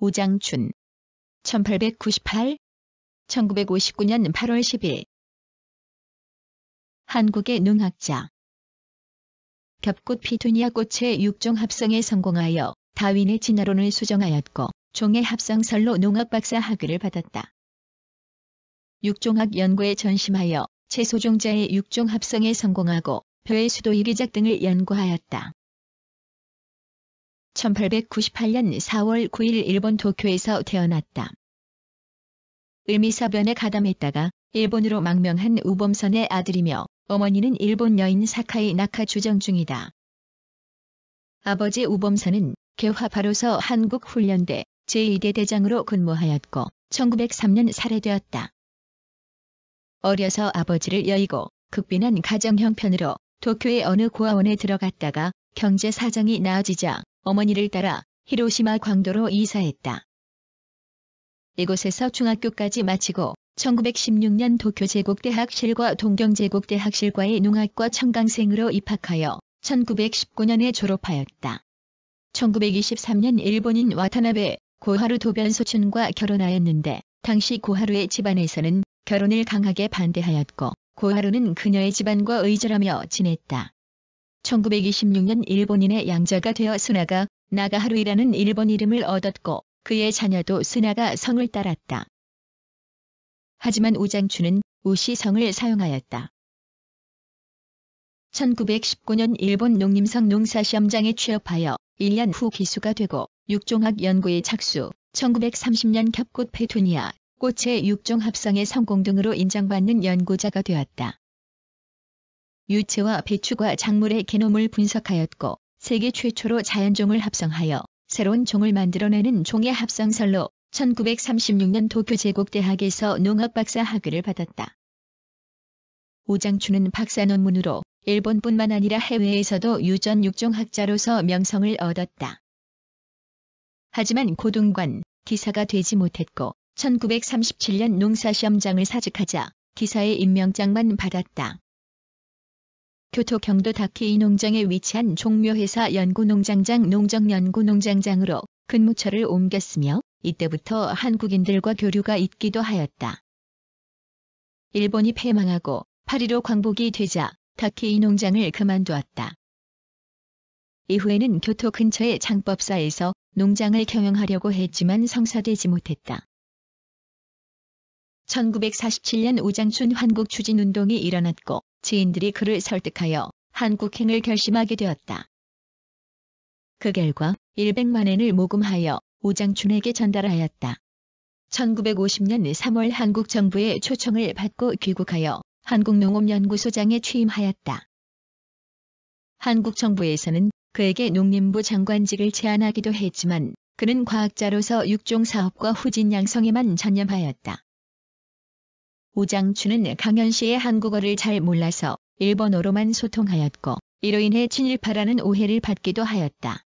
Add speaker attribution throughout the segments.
Speaker 1: 오장춘 1898 1959년 8월 10일 한국의 농학자 겹꽃 피투니아 꽃의 육종 합성에 성공하여 다윈의 진화론을 수정하였고 종의 합성설로 농학박사 학위를 받았다. 육종학 연구에 전심하여 채소종자의 육종 합성에 성공하고 벼의 수도 이기작 등을 연구하였다. 1898년 4월 9일 일본 도쿄에서 태어났다. 을미서변에 가담했다가 일본으로 망명한 우범선의 아들이며 어머니는 일본 여인 사카이 나카 주정 중이다. 아버지 우범선은 개화파로서 한국훈련대 제2대 대장으로 근무하였고 1903년 살해되었다. 어려서 아버지를 여의고 극빈한 가정 형편으로 도쿄의 어느 고아원에 들어갔다가 경제 사정이 나아지자 어머니를 따라 히로시마 광도로 이사했다. 이곳에서 중학교까지 마치고 1916년 도쿄제국대학실과 동경제국대학실과의 농학과 청강생으로 입학하여 1919년에 졸업하였다. 1923년 일본인 와타나베 고하루 도변소춘과 결혼하였는데 당시 고하루의 집안에서는 결혼을 강하게 반대하였고 고하루는 그녀의 집안과 의절하며 지냈다. 1926년 일본인의 양자가 되어 스나가 나가하루이라는 일본 이름을 얻었고 그의 자녀도 스나가 성을 따랐다. 하지만 우장춘은 우시 성을 사용하였다. 1919년 일본 농림성 농사시험장에 취업하여 1년 후 기수가 되고 육종학 연구에 착수, 1930년 겹꽃 페투니아, 꽃의 육종 합성의 성공 등으로 인정받는 연구자가 되었다. 유채와 배추과 작물의 개놈을 분석하였고 세계 최초로 자연종을 합성하여 새로운 종을 만들어내는 종의 합성설로 1936년 도쿄 제국대학에서 농업박사 학위를 받았다. 오장춘은 박사 논문으로 일본뿐만 아니라 해외에서도 유전 육종학자로서 명성을 얻었다. 하지만 고등관, 기사가 되지 못했고 1937년 농사시험장을 사직하자 기사의 임명장만 받았다. 교토 경도 다키이 농장에 위치한 종묘회사 연구농장장 농정연구농장장으로 근무처를 옮겼으며 이때부터 한국인들과 교류가 있기도 하였다. 일본이 패망하고 파리로 광복이 되자 다키이 농장을 그만두었다. 이후에는 교토 근처의 장법사에서 농장을 경영하려고 했지만 성사되지 못했다. 1947년 우장춘 환국 추진운동이 일어났고 지인들이 그를 설득하여 한국행을 결심하게 되었다. 그 결과 100만엔을 모금하여 우장춘에게 전달하였다. 1950년 3월 한국 정부의 초청을 받고 귀국하여 한국농업연구소장에 취임하였다. 한국 정부에서는 그에게 농림부 장관직을 제안하기도 했지만 그는 과학자로서 육종 사업과 후진 양성에만 전념하였다. 우장춘은 강현씨의 한국어를 잘 몰라서 일본어로만 소통하였고 이로 인해 친일파라는 오해를 받기도 하였다.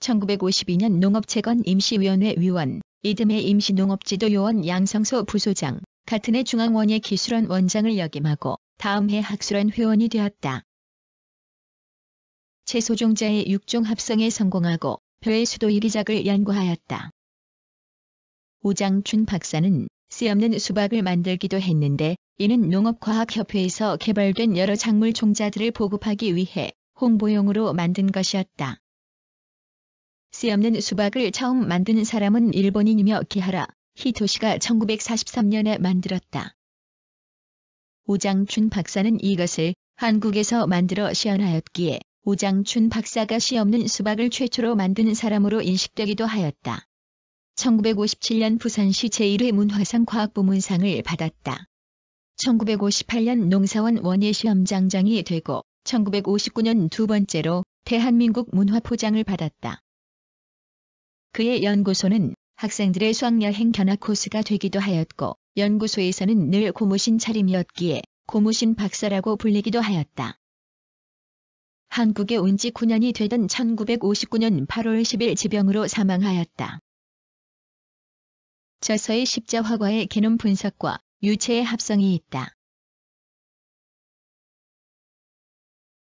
Speaker 1: 1952년 농업체건 임시위원회 위원, 이듬해 임시농업지도 요원 양성소 부소장, 같은 해 중앙원예 기술원 원장을 역임하고 다음 해 학술원 회원이 되었다. 최소종자의 육종 합성에 성공하고 표의 수도 1기작을 연구하였다. 오장춘 박사는 씨없는 수박을 만들기도 했는데 이는 농업과학협회에서 개발된 여러 작물 종자들을 보급하기 위해 홍보용으로 만든 것이었다. 씨없는 수박을 처음 만든 사람은 일본인이며 기하라 히토시가 1943년에 만들었다. 오장춘 박사는 이것을 한국에서 만들어 시연하였기에 오장춘 박사가 씨 없는 수박을 최초로 만든 사람으로 인식되기도 하였다. 1957년 부산시 제1회 문화상 과학부문상을 받았다. 1958년 농사원 원예시험장장이 되고 1959년 두 번째로 대한민국 문화포장을 받았다. 그의 연구소는 학생들의 수학여행 견학 코스가 되기도 하였고 연구소에서는 늘 고무신 차림이었기에 고무신 박사라고 불리기도 하였다. 한국에 온 지 9년이 되던 1959년 8월 10일 지병으로 사망하였다. 저서의 십자화과의 개념 분석과 유체의 합성이 있다.